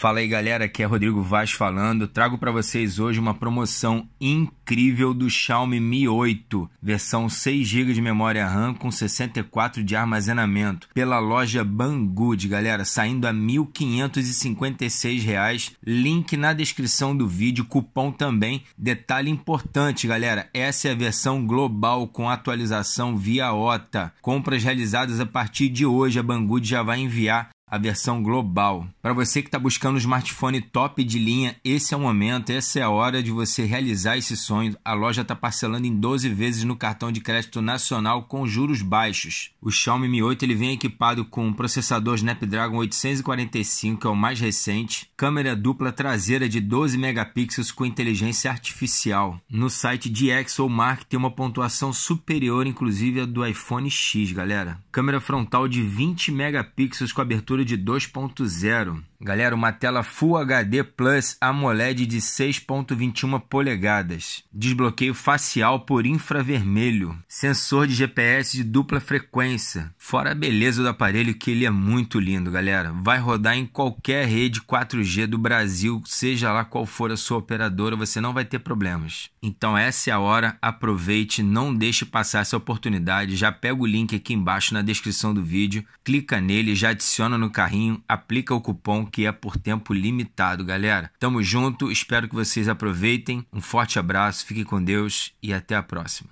Fala aí galera, aqui é Rodrigo Vaz falando. Trago para vocês hoje uma promoção incrível do Xiaomi Mi 8, versão 6 GB de memória RAM com 64 de armazenamento, pela loja Banggood, galera, saindo a R$ 1.556. Link na descrição do vídeo, cupom também. Detalhe importante, galera, essa é a versão global com atualização via OTA. Compras realizadas a partir de hoje, a Banggood já vai enviar a versão global. Para você que está buscando um smartphone top de linha, esse é o momento, essa é a hora de você realizar esse sonho. A loja está parcelando em 12 vezes no cartão de crédito nacional com juros baixos. O Xiaomi Mi 8 ele vem equipado com um processador Snapdragon 845, que é o mais recente, câmera dupla traseira de 12 megapixels com inteligência artificial. No site de ExoMark tem uma pontuação superior, inclusive, à do iPhone X, galera. Câmera frontal de 20 megapixels com abertura de 2.0. Galera, uma tela Full HD Plus AMOLED de 6.21 polegadas, desbloqueio facial por infravermelho, sensor de GPS de dupla frequência. Fora a beleza do aparelho que ele é muito lindo, galera. Vai rodar em qualquer rede 4G do Brasil, seja lá qual for a sua operadora, você não vai ter problemas. Então essa é a hora, aproveite, não deixe passar essa oportunidade. Já pega o link aqui embaixo na descrição do vídeo, clica nele, já adiciona no carrinho, aplica o cupom que é por tempo limitado, galera. Tamo junto, espero que vocês aproveitem. Um forte abraço, fique com Deus e até a próxima.